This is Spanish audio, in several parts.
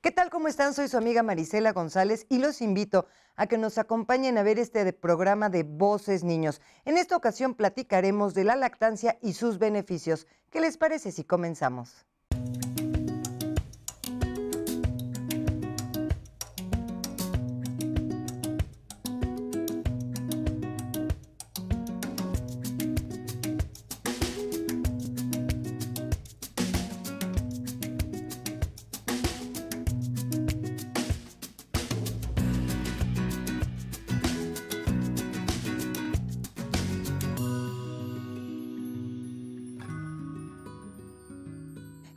¿Qué tal? ¿Cómo están? Soy su amiga Marisela González y los invito a que nos acompañen a ver este programa de Voces Niños. En esta ocasión platicaremos de la lactancia y sus beneficios. ¿Qué les parece si comenzamos?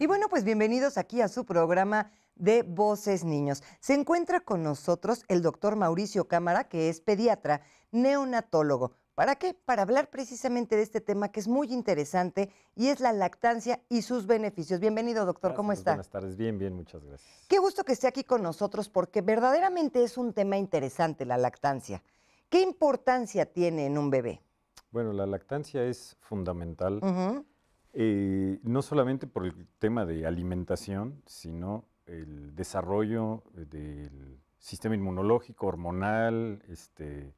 Y bueno, pues bienvenidos aquí a su programa de Voces Niños. Se encuentra con nosotros el doctor Mauricio Cámara, que es pediatra, neonatólogo. ¿Para qué? Para hablar precisamente de este tema que es muy interesante y es la lactancia y sus beneficios. Bienvenido, doctor, ¿cómo está? Buenas tardes, bien, bien, muchas gracias. Qué gusto que esté aquí con nosotros porque verdaderamente es un tema interesante la lactancia. ¿Qué importancia tiene en un bebé? Bueno, la lactancia es fundamental. Eh, no solamente por el tema de alimentación, sino el desarrollo del sistema inmunológico, hormonal, este,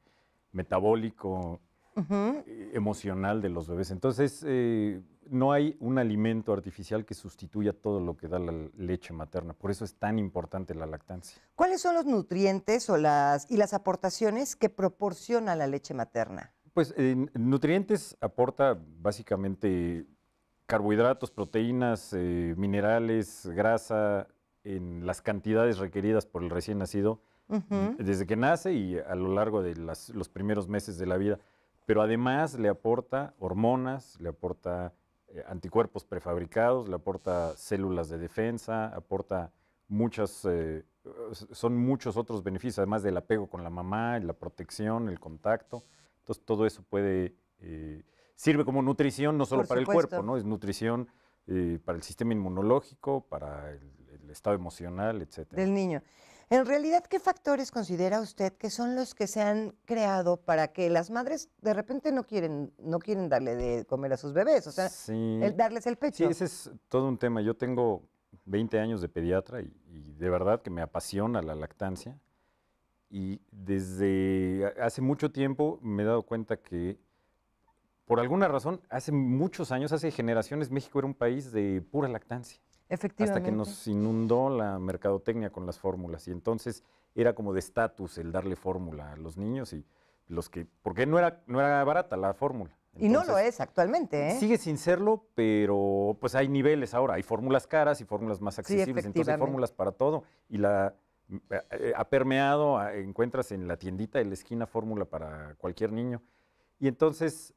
metabólico, eh, emocional de los bebés. Entonces, eh, no hay un alimento artificial que sustituya todo lo que da la leche materna. Por eso es tan importante la lactancia. ¿Cuáles son los nutrientes y las aportaciones que proporciona la leche materna? Pues nutrientes aporta básicamente carbohidratos, proteínas, eh, minerales, grasa, en las cantidades requeridas por el recién nacido desde que nace y a lo largo de los primeros meses de la vida. Pero además le aporta hormonas, le aporta eh, anticuerpos prefabricados, le aporta células de defensa, aporta muchas, eh, son muchos otros beneficios, además del apego con la mamá, la protección, el contacto. Entonces todo eso puede sirve como nutrición no solo para el cuerpo, ¿no? Es nutrición eh, para el sistema inmunológico, para el, estado emocional, etcétera. Del niño. En realidad, ¿qué factores considera usted que son los que se han creado para que las madres de repente no quieren, no quieren darle de comer a sus bebés? O sea, el darles el pecho. Sí, ese es todo un tema. Yo tengo 20 años de pediatra y, y, de verdad que me apasiona la lactancia. Y desde hace mucho tiempo me he dado cuenta que por alguna razón, hace muchos años, hace generaciones, México era un país de pura lactancia. Efectivamente. Hasta que nos inundó la mercadotecnia con las fórmulas. Y entonces era como de estatus el darle fórmula a los niños y los que. Porque no era, no era barata la fórmula. y no lo es actualmente, ¿eh? Sigue sin serlo, pero pues hay niveles ahora. Hay fórmulas caras y fórmulas más accesibles. entonces hay fórmulas para todo. Y la eh, ha permeado, ah, encuentras en la tiendita de la esquina fórmula para cualquier niño. Y entonces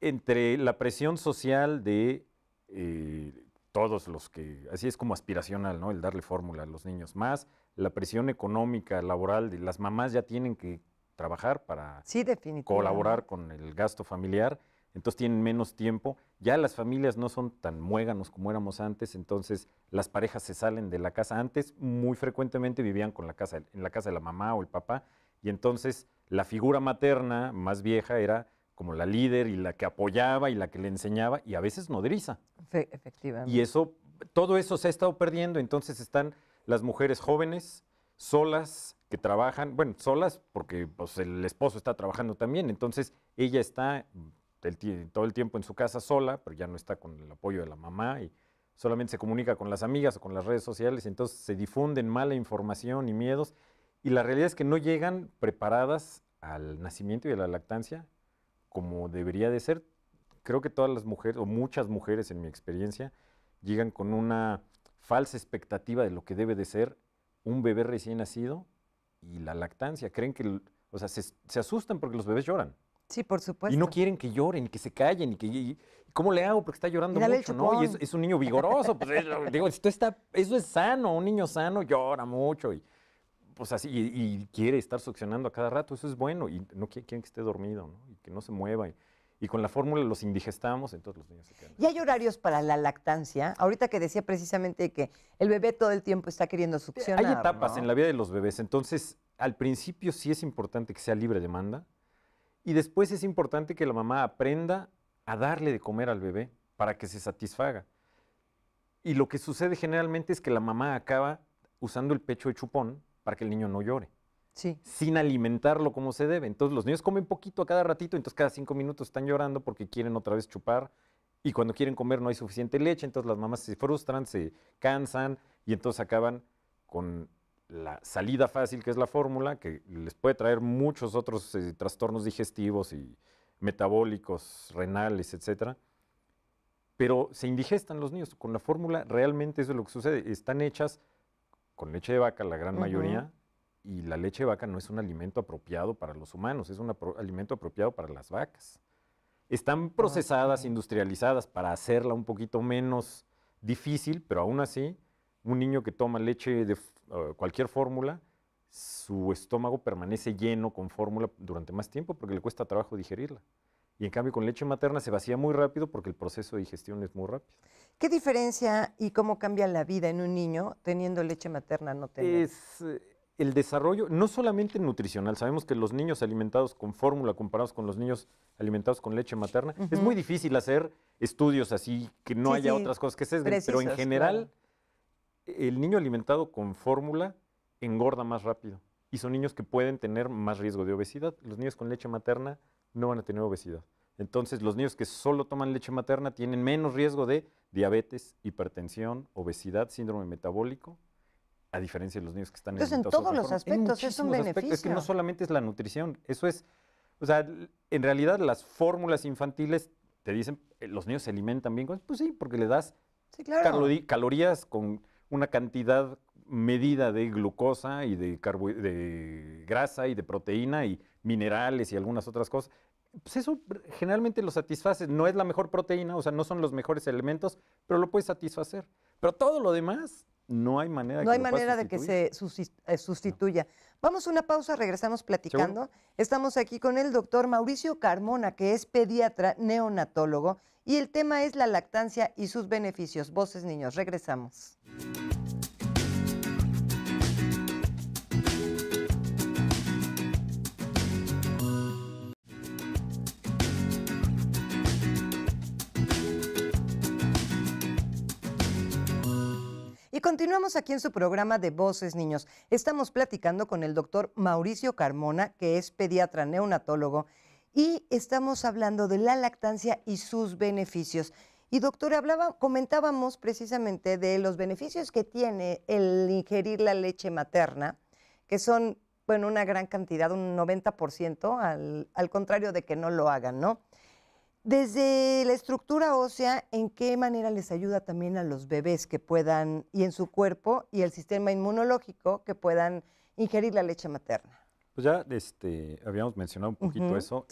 entre la presión social de eh, todos los que, así es como aspiracional, ¿no? El darle fórmula a los niños, más la presión económica, laboral, las mamás ya tienen que trabajar para sí, colaborar con el gasto familiar, entonces tienen menos tiempo, ya las familias no son tan muéganos como éramos antes, entonces las parejas se salen de la casa. Antes muy frecuentemente vivían con la casa, en la casa de la mamá o el papá, y entonces la figura materna más vieja era como la líder y la que apoyaba y la que le enseñaba y a veces nodriza. Sí, efectivamente. Y eso, todo eso se ha estado perdiendo, entonces están las mujeres jóvenes, solas, que trabajan, bueno, solas porque pues, el esposo está trabajando también, entonces ella está todo el tiempo en su casa sola, pero ya no está con el apoyo de la mamá y solamente se comunica con las amigas o con las redes sociales, entonces se difunden mala información y miedos y la realidad es que no llegan preparadas al nacimiento y a la lactancia como debería de ser. Creo que todas las mujeres, o muchas mujeres en mi experiencia, llegan con una falsa expectativa de lo que debe de ser un bebé recién nacido y la lactancia. Creen que, o sea, se, asustan porque los bebés lloran. Sí, por supuesto. Y no quieren que lloren, que se callen, y que ¿cómo le hago? Porque está llorando mucho, ¿no? Y es, un niño vigoroso. Pues, digo, esto está, eso es sano, un niño sano llora mucho y o pues, sea, y, quiere estar succionando a cada rato, eso es bueno, y no quieren, que esté dormido, Y que no se mueva. Y, con la fórmula los indigestamos, entonces los niños se quedan. ¿Y hay horarios para la lactancia? Ahorita que decía precisamente que el bebé todo el tiempo está queriendo succionar. Hay etapas en la vida de los bebés, entonces al principio sí es importante que sea libre demanda y después es importante que la mamá aprenda a darle de comer al bebé para que se satisfaga. Y lo que sucede generalmente es que la mamá acaba usando el pecho de chupón que el niño no llore. Sí. Sin alimentarlo como se debe. Entonces los niños comen poquito a cada ratito, entonces cada cinco minutos están llorando porque quieren otra vez chupar y cuando quieren comer no hay suficiente leche, entonces las mamás se frustran, se cansan y entonces acaban con la salida fácil que es la fórmula, que les puede traer muchos otros eh, trastornos digestivos y metabólicos, renales, etc Pero se indigestan los niños con la fórmula, realmente eso es lo que sucede, están hechas con leche de vaca, la gran mayoría, y la leche de vaca no es un alimento apropiado para los humanos, es un alimento apropiado para las vacas. Están procesadas, industrializadas para hacerla un poquito menos difícil, pero aún así, un niño que toma leche de eh, cualquier fórmula, su estómago permanece lleno con fórmula durante más tiempo porque le cuesta trabajo digerirla. Y en cambio con leche materna se vacía muy rápido porque el proceso de digestión es muy rápido. ¿Qué diferencia y cómo cambia la vida en un niño teniendo leche materna no tener? Es eh, el desarrollo, no solamente nutricional. Sabemos que los niños alimentados con fórmula comparados con los niños alimentados con leche materna, es muy difícil hacer estudios así, que no haya otras cosas que se pero en general el niño alimentado con fórmula engorda más rápido y son niños que pueden tener más riesgo de obesidad. Los niños con leche materna no van a tener obesidad. Entonces, los niños que solo toman leche materna tienen menos riesgo de diabetes, hipertensión, obesidad, síndrome metabólico, a diferencia de los niños que están Entonces, en todos los aspectos es un beneficio. Es que no solamente es la nutrición, eso es, o sea, en realidad las fórmulas infantiles te dicen, eh, los niños se alimentan bien, pues sí, porque le das calorías con una cantidad medida de glucosa y de, de grasa y de proteína y minerales y algunas otras cosas. Pues eso generalmente lo satisface. No es la mejor proteína, o sea, no son los mejores elementos, pero lo puede satisfacer. Pero todo lo demás, no hay manera, no hay manera de que se eh, sustituya. Vamos a una pausa, regresamos platicando. Estamos aquí con el doctor Mauricio Carmona, que es pediatra neonatólogo, y el tema es la lactancia y sus beneficios. Voces, niños, regresamos. Y continuamos aquí en su programa de Voces Niños. Estamos platicando con el doctor Mauricio Carmona, que es pediatra neonatólogo, y estamos hablando de la lactancia y sus beneficios. Y doctor, comentábamos precisamente de los beneficios que tiene el ingerir la leche materna, que son, bueno, una gran cantidad, un 90%, al, al contrario de que no lo hagan, ¿no? Desde la estructura ósea, ¿en qué manera les ayuda también a los bebés que puedan, y en su cuerpo, y el sistema inmunológico, que puedan ingerir la leche materna? Pues ya este, habíamos mencionado un poquito eso.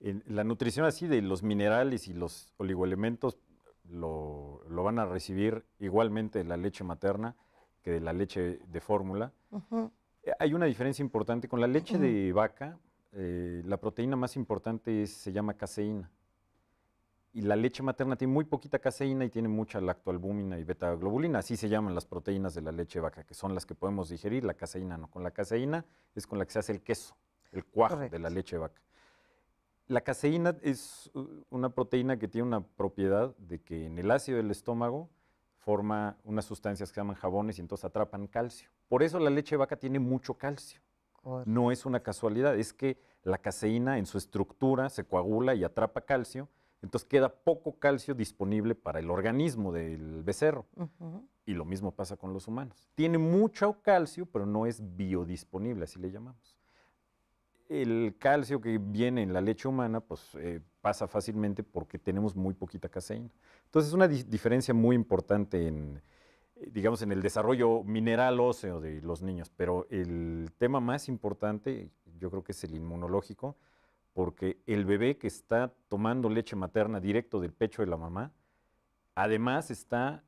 la nutrición así de los minerales y los oligoelementos lo, van a recibir igualmente de la leche materna que de la leche de fórmula. Eh, hay una diferencia importante con la leche de vaca, eh, la proteína más importante se llama caseína. Y la leche materna tiene muy poquita caseína y tiene mucha lactoalbúmina y beta-globulina. Así se llaman las proteínas de la leche vaca, que son las que podemos digerir, la caseína no. Con la caseína es con la que se hace el queso, el cuajo de la leche vaca. La caseína es uh, una proteína que tiene una propiedad de que en el ácido del estómago forma unas sustancias que se llaman jabones y entonces atrapan calcio. Por eso la leche vaca tiene mucho calcio no es una casualidad, es que la caseína en su estructura se coagula y atrapa calcio, entonces queda poco calcio disponible para el organismo del becerro. Y lo mismo pasa con los humanos. Tiene mucho calcio, pero no es biodisponible, así le llamamos. El calcio que viene en la leche humana, pues eh, pasa fácilmente porque tenemos muy poquita caseína. Entonces es una diferencia muy importante en, digamos, en el desarrollo mineral óseo de los niños, pero el tema más importante yo creo que es el inmunológico, porque el bebé que está tomando leche materna directo del pecho de la mamá, además está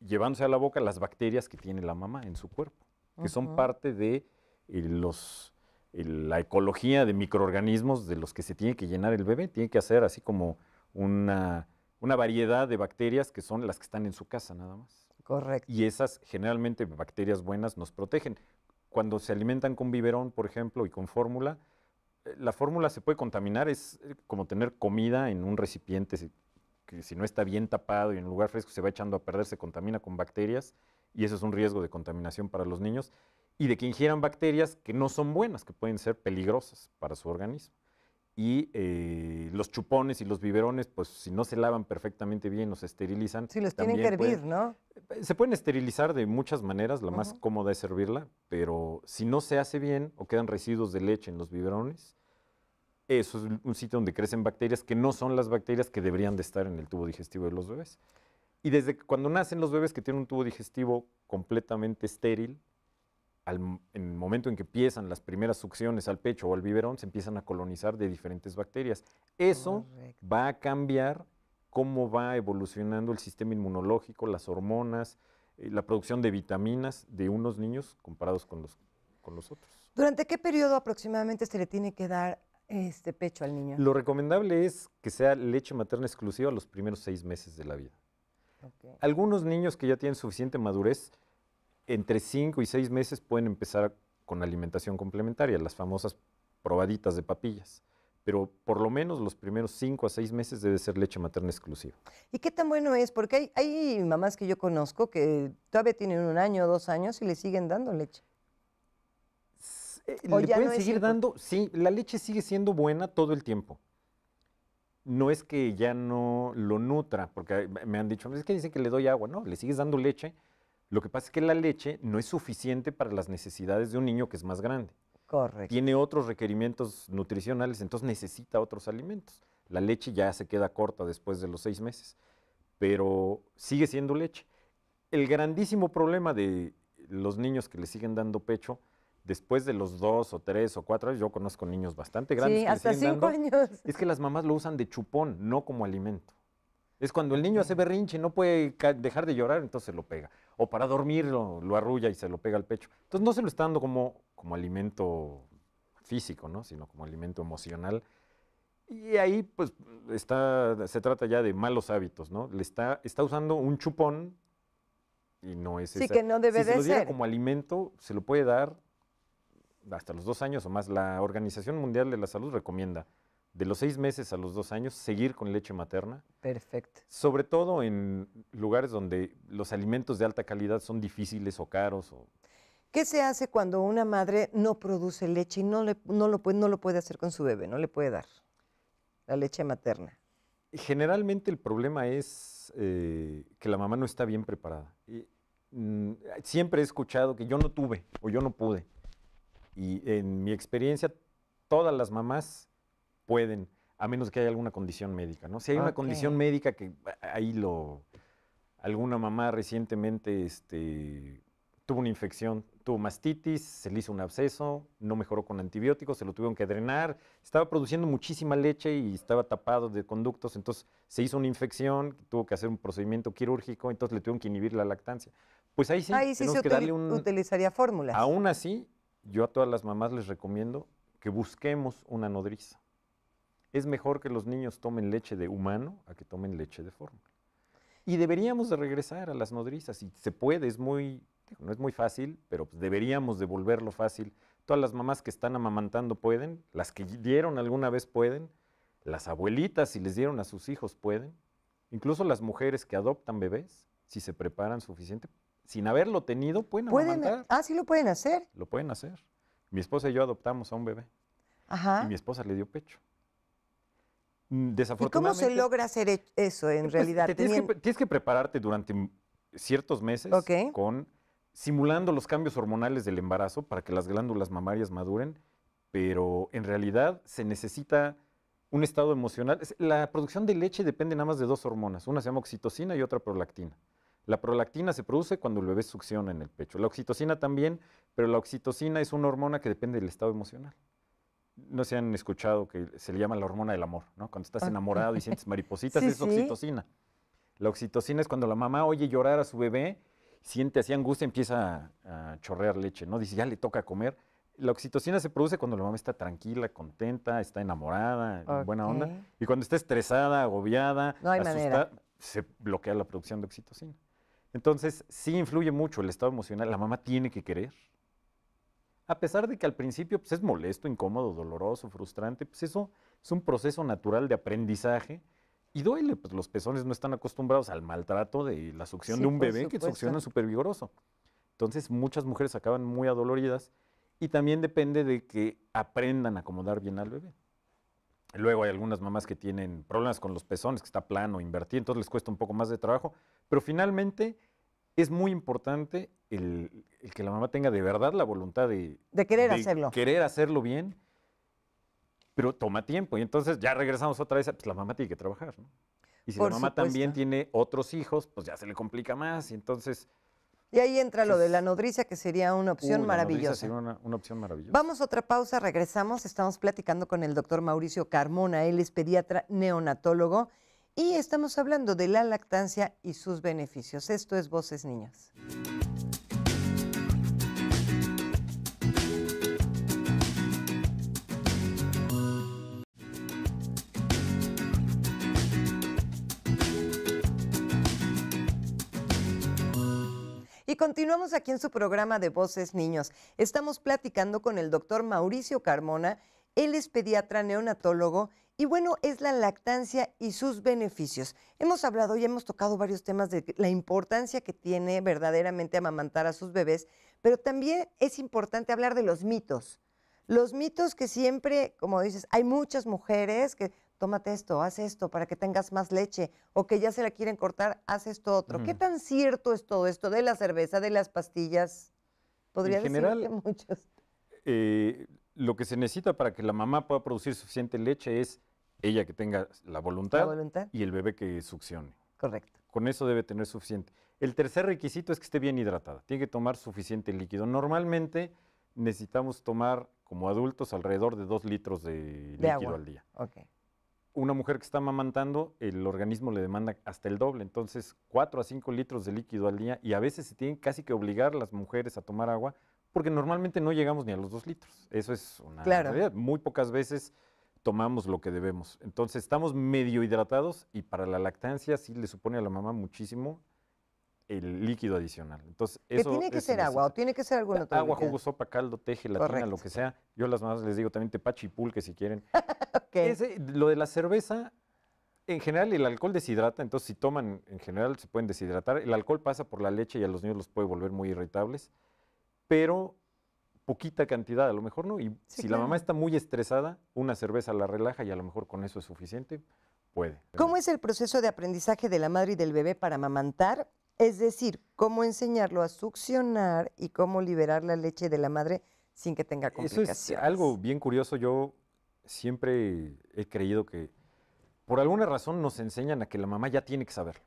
llevándose a la boca las bacterias que tiene la mamá en su cuerpo, que son parte de eh, los, eh, la ecología de microorganismos de los que se tiene que llenar el bebé, tiene que hacer así como una variedad de bacterias que son las que están en su casa nada más. Correcto. Y esas generalmente bacterias buenas nos protegen. Cuando se alimentan con biberón, por ejemplo, y con fórmula, eh, la fórmula se puede contaminar, es eh, como tener comida en un recipiente que si no está bien tapado y en un lugar fresco se va echando a perder, se contamina con bacterias y eso es un riesgo de contaminación para los niños y de que ingieran bacterias que no son buenas, que pueden ser peligrosas para su organismo y eh, los chupones y los biberones, pues si no se lavan perfectamente bien o se esterilizan. Sí, los tienen que hervir, ¿no? Eh, se pueden esterilizar de muchas maneras, la más cómoda es hervirla, pero si no se hace bien o quedan residuos de leche en los biberones, eso es un sitio donde crecen bacterias que no son las bacterias que deberían de estar en el tubo digestivo de los bebés. Y desde cuando nacen los bebés que tienen un tubo digestivo completamente estéril, en el momento en que empiezan las primeras succiones al pecho o al biberón, se empiezan a colonizar de diferentes bacterias. Eso va a cambiar cómo va evolucionando el sistema inmunológico, las hormonas, eh, la producción de vitaminas de unos niños comparados con los, otros. ¿Durante qué periodo aproximadamente se le tiene que dar este pecho al niño? Lo recomendable es que sea leche materna exclusiva los primeros seis meses de la vida. Algunos niños que ya tienen suficiente madurez entre 5 y 6 meses pueden empezar con alimentación complementaria, las famosas probaditas de papillas. Pero por lo menos los primeros 5 a 6 meses debe ser leche materna exclusiva. ¿Y qué tan bueno es? Porque hay, mamás que yo conozco que todavía tienen un año o dos años y le siguen dando leche. Eh, ¿Le pueden seguir dando? Sí, la leche sigue siendo buena todo el tiempo. No es que ya no lo nutra, porque me han dicho, es que dicen que le doy agua. No, le sigues dando leche lo que pasa es que la leche no es suficiente para las necesidades de un niño que es más grande. Correcto. Tiene otros requerimientos nutricionales, entonces necesita otros alimentos. La leche ya se queda corta después de los seis meses, pero sigue siendo leche. El grandísimo problema de los niños que le siguen dando pecho después de los dos o tres o cuatro años, yo conozco niños bastante grandes. que cinco años. Es que las mamás lo usan de chupón, no como alimento. Es cuando el niño hace berrinche y no puede dejar de llorar, entonces lo pega o para dormir lo, arrulla y se lo pega al pecho. Entonces no se lo está dando como, como alimento físico, ¿no? sino como alimento emocional. Y ahí pues está, se trata ya de malos hábitos, ¿no? Le está, está usando un chupón y no es sí, que no debe se lo como alimento, se lo puede dar hasta los dos años o más. La Organización Mundial de la Salud recomienda de los seis meses a los dos años, seguir con leche materna. Perfecto. Sobre todo en lugares donde los alimentos de alta calidad son difíciles o caros. ¿Qué se hace cuando una madre no produce leche y no, no, lo, no lo puede hacer con su bebé, no le puede dar la leche materna? Generalmente el problema es eh, que la mamá no está bien preparada. Mm, siempre he escuchado que yo no tuve o yo no pude. Y en mi experiencia, todas las mamás pueden, a menos que haya alguna condición médica, ¿no? Si hay una condición médica que ahí lo... Alguna mamá recientemente este, tuvo una infección, tuvo mastitis, se le hizo un absceso, no mejoró con antibióticos, se lo tuvieron que drenar, estaba produciendo muchísima leche y estaba tapado de conductos, entonces se hizo una infección, tuvo que hacer un procedimiento quirúrgico, entonces le tuvieron que inhibir la lactancia. Pues ahí sí, se utilizaría fórmulas. Aún así, yo a todas las mamás les recomiendo que busquemos una nodriza es mejor que los niños tomen leche de humano a que tomen leche de fórmula. Y deberíamos de regresar a las nodrizas, y se puede, es muy, no es muy fácil, pero pues, deberíamos devolverlo fácil. Todas las mamás que están amamantando pueden, las que dieron alguna vez pueden, las abuelitas si les dieron a sus hijos pueden, incluso las mujeres que adoptan bebés, si se preparan suficiente, sin haberlo tenido, pueden, Ah, sí lo pueden hacer. Lo pueden hacer. Mi esposa y yo adoptamos a un bebé. Ajá. Y mi esposa le dio pecho. Mm, ¿Y cómo se logra hacer e-, eso en eh, pues, realidad? tienes, que, prepararte durante ciertos meses con simulando los cambios hormonales del embarazo para que las glándulas mamarias maduren, pero en realidad se necesita un estado emocional. La producción de leche depende nada más de dos hormonas, una se llama oxitocina y otra prolactina. La prolactina se produce cuando el bebé succiona en el pecho. La oxitocina también, pero la oxitocina es una hormona que depende del estado emocional no se han escuchado que se le llama la hormona del amor, ¿no? Cuando estás ah. enamorado y sientes maripositas, es oxitocina. La oxitocina es cuando la mamá oye llorar a su bebé, siente así angustia, empieza a, chorrear leche, ¿no? Dice, ya le toca comer. La oxitocina se produce cuando la mamá está tranquila, contenta, está enamorada, en buena onda. Y cuando está estresada, agobiada, se bloquea la producción de oxitocina. Entonces, sí influye mucho el estado emocional. La mamá tiene que querer, a pesar de que al principio pues, es molesto, incómodo, doloroso, frustrante, pues eso es un proceso natural de aprendizaje y duele, pues los pezones no están acostumbrados al maltrato de la succión de un bebé que succiona súper vigoroso. Entonces muchas mujeres acaban muy adoloridas y también depende de que aprendan a acomodar bien al bebé. Luego hay algunas mamás que tienen problemas con los pezones, que está plano, invertido, entonces les cuesta un poco más de trabajo, pero finalmente es muy importante el, que la mamá tenga de verdad la voluntad de, querer hacerlo. Querer hacerlo bien, pero toma tiempo. Y entonces ya regresamos otra vez, pues la mamá tiene que trabajar, ¿no? Y si la mamá también tiene otros hijos, pues ya se le complica más. Y entonces. Y ahí entra lo de la nodriza, que sería una opción maravillosa. una, una, opción maravillosa. Vamos a otra pausa, regresamos. Estamos platicando con el doctor Mauricio Carmona. Él es pediatra neonatólogo y estamos hablando de la lactancia y sus beneficios. Esto es Voces Niños. Y continuamos aquí en su programa de Voces Niños. Estamos platicando con el doctor Mauricio Carmona. Él es pediatra neonatólogo y bueno, es la lactancia y sus beneficios. Hemos hablado y hemos tocado varios temas de la importancia que tiene verdaderamente amamantar a sus bebés, pero también es importante hablar de los mitos. Los mitos que siempre, como dices, hay muchas mujeres que tómate esto, haz esto para que tengas más leche, o que ya se la quieren cortar, haz esto otro. ¿Qué mm. tan cierto es todo esto de la cerveza, de las pastillas? Podría en decir que muchos. Eh, lo que se necesita para que la mamá pueda producir suficiente leche es ella que tenga la voluntad, y el bebé que succione. Correcto. Con eso debe tener suficiente. El tercer requisito es que esté bien hidratada. Tiene que tomar suficiente líquido. Normalmente necesitamos tomar como adultos alrededor de dos litros de, líquido al día. Una mujer que está amamantando, el organismo le demanda hasta el doble, entonces cuatro a cinco litros de líquido al día y a veces se tienen casi que obligar las mujeres a tomar agua porque normalmente no llegamos ni a los dos litros. Eso es una realidad. Muy pocas veces tomamos lo que debemos. Entonces estamos medio hidratados y para la lactancia sí le supone a la mamá muchísimo el líquido adicional. Entonces, eso tiene que ser agua o tiene que ser algo otra. Agua, jugo, sopa, caldo, teje, gelatina, lo que sea. Yo a las mamás les digo también y pulque si quieren. lo de la cerveza, en general el alcohol deshidrata, entonces si toman en general se pueden deshidratar. El alcohol pasa por la leche y a los niños los puede volver muy irritables, pero poquita cantidad, a lo mejor no. Y si la mamá está muy estresada, una cerveza la relaja y a lo mejor con eso es suficiente, puede. ¿Cómo es el proceso de aprendizaje de la madre y del bebé para amamantar? Es decir, cómo enseñarlo a succionar y cómo liberar la leche de la madre sin que tenga complicaciones. Eso es algo bien curioso. Yo siempre he creído que por alguna razón nos enseñan a que la mamá ya tiene que saberlo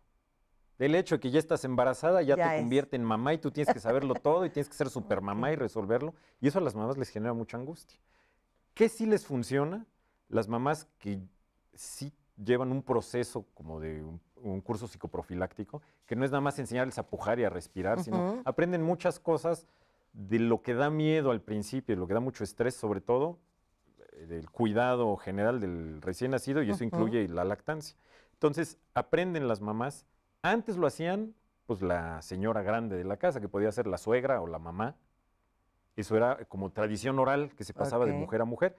del hecho que ya estás embarazada, ya, te convierte en mamá y tú tienes que saberlo todo y tienes que ser super mamá y resolverlo. Y eso a las mamás les genera mucha angustia. ¿Qué sí les funciona? Las mamás que sí llevan un proceso como de un, curso psicoprofiláctico, que no es nada más enseñarles a pujar y a respirar, sino aprenden muchas cosas de lo que da miedo al principio, de lo que da mucho estrés, sobre todo eh, del cuidado general del recién nacido, y eso incluye la lactancia. Entonces, aprenden las mamás antes lo hacían, pues, la señora grande de la casa, que podía ser la suegra o la mamá. Eso era como tradición oral que se pasaba de mujer a mujer.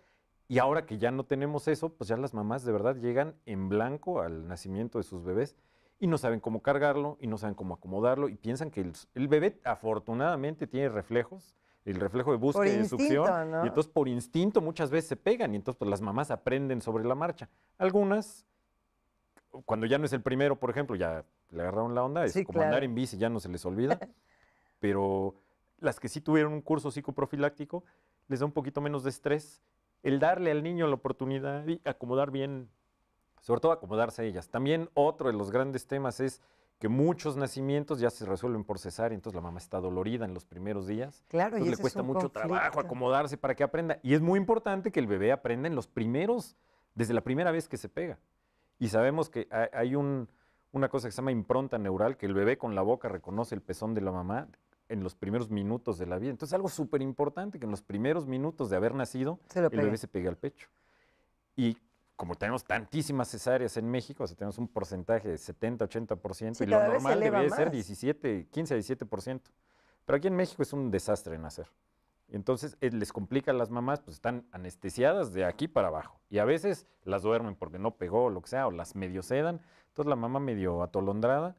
Y ahora que ya no tenemos eso, pues ya las mamás de verdad llegan en blanco al nacimiento de sus bebés y no saben cómo cargarlo y no saben cómo acomodarlo y piensan que el, bebé afortunadamente tiene reflejos, el reflejo de búsqueda y succión. Y entonces por instinto muchas veces se pegan y entonces pues, las mamás aprenden sobre la marcha. Algunas, cuando ya no es el primero, por ejemplo, ya le agarraron la onda, es como andar en bici, ya no se les olvida, pero las que sí tuvieron un curso psicoprofiláctico, les da un poquito menos de estrés el darle al niño la oportunidad y acomodar bien, sobre todo acomodarse a ellas. También otro de los grandes temas es que muchos nacimientos ya se resuelven por cesárea, entonces la mamá está dolorida en los primeros días. Claro, entonces le cuesta mucho trabajo acomodarse para que aprenda. Y es muy importante que el bebé aprenda en los primeros, desde la primera vez que se pega. Y sabemos que hay un, una cosa que se llama impronta neural, que el bebé con la boca reconoce el pezón de la mamá en los primeros minutos de la vida. Entonces, algo súper importante, que en los primeros minutos de haber nacido, el bebé se pegue al pecho. Y como tenemos tantísimas cesáreas en México, tenemos un porcentaje de 70, 80%, y lo normal debería ser 17, 15, 17%. Pero aquí en México es un desastre nacer. Entonces eh, les complica a las mamás, pues están anestesiadas de aquí para abajo. Y a veces las duermen porque no pegó o lo que sea, o las medio sedan. Entonces la mamá medio atolondrada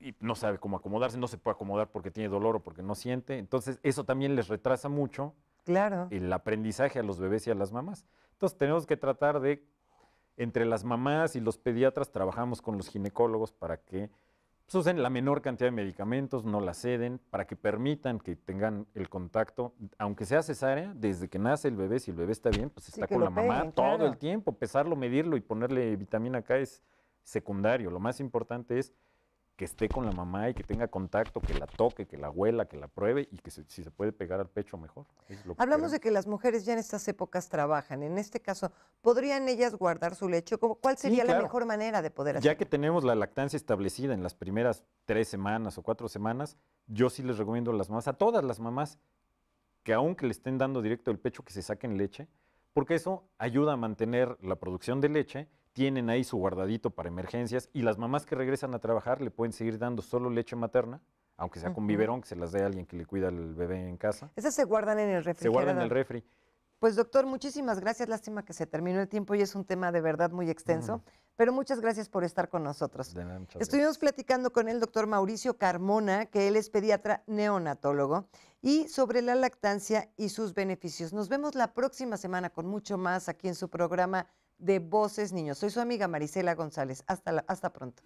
y no sabe cómo acomodarse, no se puede acomodar porque tiene dolor o porque no siente. Entonces eso también les retrasa mucho claro. el aprendizaje a los bebés y a las mamás. Entonces tenemos que tratar de, entre las mamás y los pediatras, trabajamos con los ginecólogos para que pues usen la menor cantidad de medicamentos, no la ceden, para que permitan que tengan el contacto, aunque sea cesárea, desde que nace el bebé, si el bebé está bien, pues está con la mamá todo el tiempo, pesarlo, medirlo y ponerle vitamina K es secundario, lo más importante es que esté con la mamá y que tenga contacto, que la toque, que la huela, que la pruebe y que si se puede pegar al pecho mejor. Hablamos de que las mujeres ya en estas épocas trabajan. En este caso, ¿podrían ellas guardar su leche? ¿Cuál sería la mejor manera de poder hacerlo? Ya que tenemos la lactancia establecida en las primeras tres semanas o cuatro semanas, yo sí les recomiendo a las mamás, a todas las mamás, que aunque le estén dando directo el pecho, que se saquen leche, porque eso ayuda a mantener la producción de leche tienen ahí su guardadito para emergencias y las mamás que regresan a trabajar le pueden seguir dando solo leche materna, aunque sea con biberón, que se las dé alguien que le cuida al bebé en casa. Esas se guardan en el refri. Se guardan en el refri. Pues doctor, muchísimas gracias. Lástima que se terminó el tiempo y es un tema de verdad muy extenso, pero muchas gracias por estar con nosotros. Estuvimos gracias. platicando con el doctor Mauricio Carmona, que él es pediatra neonatólogo, y sobre la lactancia y sus beneficios. Nos vemos la próxima semana con mucho más aquí en su programa de Voces Niños. Soy su amiga Marisela González. Hasta, hasta pronto.